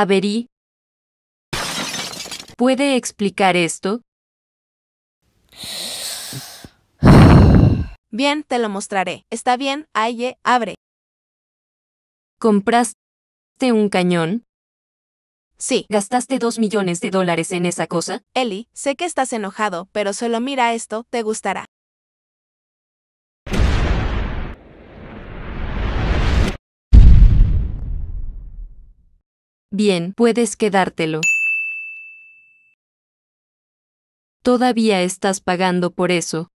Averí. ¿Puede explicar esto? Bien, te lo mostraré. Está bien, Aye, eh, abre. ¿Compraste un cañón? Sí. ¿Gastaste dos millones de dólares en esa cosa? Eli, sé que estás enojado, pero solo mira esto, te gustará. Bien, puedes quedártelo. Todavía estás pagando por eso.